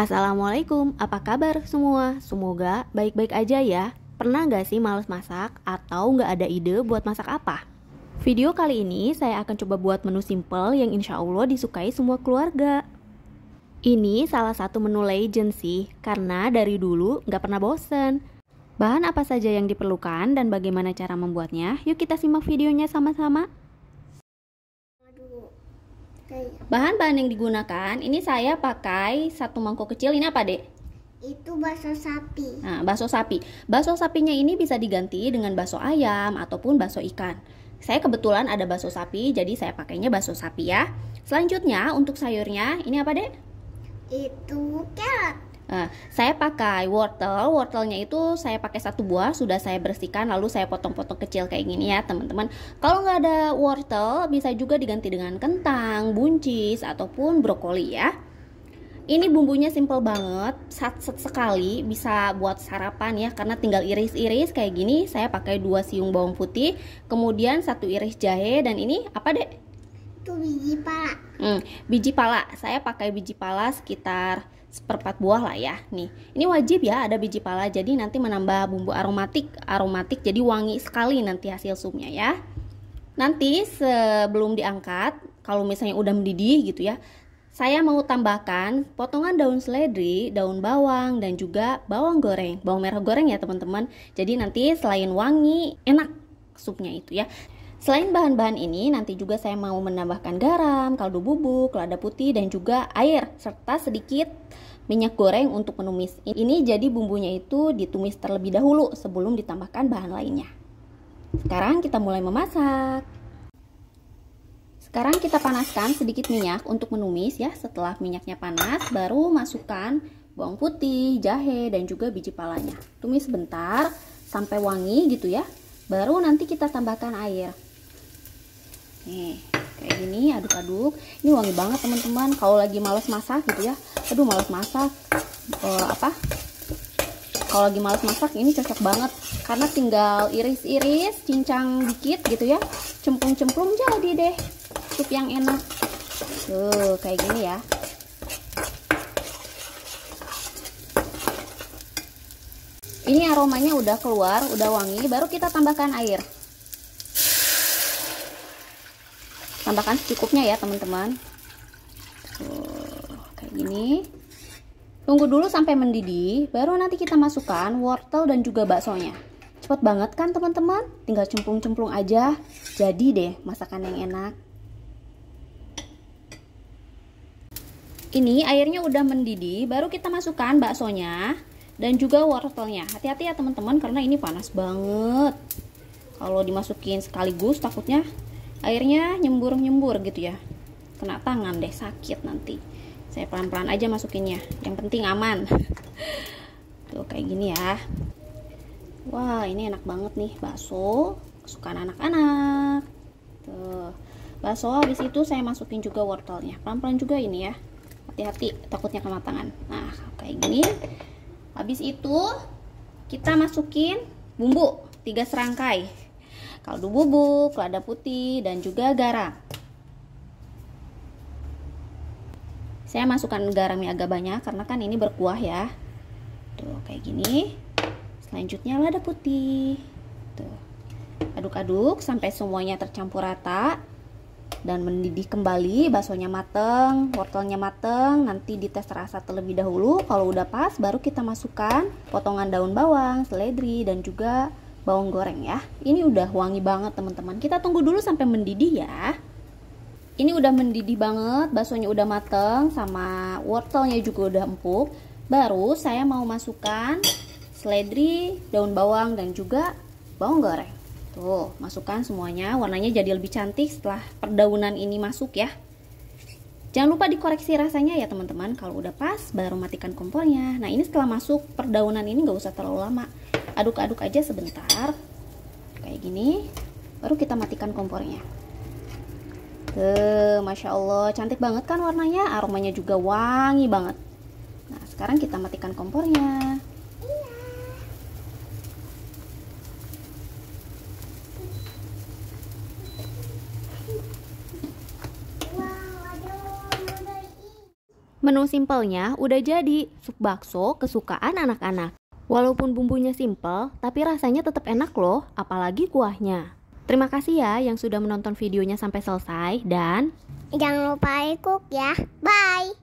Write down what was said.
Assalamualaikum, apa kabar semua? Semoga baik-baik aja ya. Pernah nggak sih males masak atau nggak ada ide buat masak apa? Video kali ini saya akan coba buat menu simple yang insya Allah disukai semua keluarga. Ini salah satu menu legend sih, karena dari dulu nggak pernah bosen. Bahan apa saja yang diperlukan dan bagaimana cara membuatnya? Yuk kita simak videonya sama-sama. Bahan-bahan yang digunakan ini saya pakai satu mangkok kecil ini apa dek? Itu bakso sapi. Nah, bakso sapi. Bakso sapinya ini bisa diganti dengan bakso ayam ataupun bakso ikan. Saya kebetulan ada bakso sapi, jadi saya pakainya bakso sapi ya. Selanjutnya untuk sayurnya ini apa dek? Itu carrot. Nah, saya pakai wortel. Wortelnya itu saya pakai satu buah, sudah saya bersihkan lalu saya potong-potong kecil kayak gini ya, teman-teman. Kalau nggak ada wortel, bisa juga diganti dengan kentang, buncis ataupun brokoli ya. Ini bumbunya simple banget, sat sat sekali, bisa buat sarapan ya karena tinggal iris-iris kayak gini. Saya pakai dua siung bawang putih, kemudian satu iris jahe dan ini apa, deh? Itu biji pala. Hmm, biji pala. Saya pakai biji pala sekitar seperempat buah lah ya nih ini wajib ya ada biji pala jadi nanti menambah bumbu aromatik aromatik jadi wangi sekali nanti hasil supnya ya nanti sebelum diangkat kalau misalnya udah mendidih gitu ya saya mau tambahkan potongan daun seledri, daun bawang, dan juga bawang goreng, bawang merah goreng ya teman-teman. Jadi nanti selain wangi, enak supnya itu ya. Selain bahan-bahan ini, nanti juga saya mau menambahkan garam, kaldu bubuk, lada putih, dan juga air, serta sedikit minyak goreng untuk menumis. Ini jadi bumbunya itu ditumis terlebih dahulu sebelum ditambahkan bahan lainnya. Sekarang kita mulai memasak. Sekarang kita panaskan sedikit minyak untuk menumis ya. Setelah minyaknya panas, baru masukkan bawang putih, jahe, dan juga biji palanya. Tumis sebentar sampai wangi gitu ya. Baru nanti kita tambahkan air. Nih, kayak gini aduk-aduk. Ini wangi banget teman-teman. Kalau lagi males masak gitu ya. Aduh, males masak. Eh, apa? Kalau lagi males masak ini cocok banget karena tinggal iris-iris, cincang dikit gitu ya. Cemplung-cemplung jadi deh sup yang enak. Tuh, kayak gini ya. Ini aromanya udah keluar, udah wangi, baru kita tambahkan air. tambahkan secukupnya ya teman-teman kayak gini tunggu dulu sampai mendidih baru nanti kita masukkan wortel dan juga baksonya cepet banget kan teman-teman tinggal cemplung-cemplung aja jadi deh masakan yang enak ini airnya udah mendidih baru kita masukkan baksonya dan juga wortelnya hati-hati ya teman-teman karena ini panas banget kalau dimasukin sekaligus takutnya airnya nyembur-nyembur gitu ya kena tangan deh sakit nanti saya pelan-pelan aja masukinnya yang penting aman tuh kayak gini ya wah ini enak banget nih bakso kesukaan anak-anak tuh bakso habis itu saya masukin juga wortelnya pelan-pelan juga ini ya hati-hati takutnya kena tangan nah kayak gini habis itu kita masukin bumbu tiga serangkai kaldu bubuk, lada putih, dan juga garam. Saya masukkan garamnya agak banyak karena kan ini berkuah ya. Tuh, kayak gini. Selanjutnya lada putih. Tuh. Aduk-aduk sampai semuanya tercampur rata dan mendidih kembali baksonya mateng wortelnya mateng nanti dites rasa terlebih dahulu kalau udah pas baru kita masukkan potongan daun bawang seledri dan juga bawang goreng ya. Ini udah wangi banget teman-teman. Kita tunggu dulu sampai mendidih ya. Ini udah mendidih banget, baksonya udah mateng sama wortelnya juga udah empuk. Baru saya mau masukkan seledri, daun bawang dan juga bawang goreng. Tuh, masukkan semuanya. Warnanya jadi lebih cantik setelah perdaunan ini masuk ya. Jangan lupa dikoreksi rasanya ya teman-teman Kalau udah pas baru matikan kompornya Nah ini setelah masuk perdaunan ini nggak usah terlalu lama aduk-aduk aja sebentar kayak gini baru kita matikan kompornya Tuh, Masya Allah, cantik banget kan warnanya, aromanya juga wangi banget. Nah, sekarang kita matikan kompornya. Menu simpelnya udah jadi, sup bakso kesukaan anak-anak. Walaupun bumbunya simple, tapi rasanya tetap enak loh, apalagi kuahnya. Terima kasih ya yang sudah menonton videonya sampai selesai dan jangan lupa ikut ya. Bye.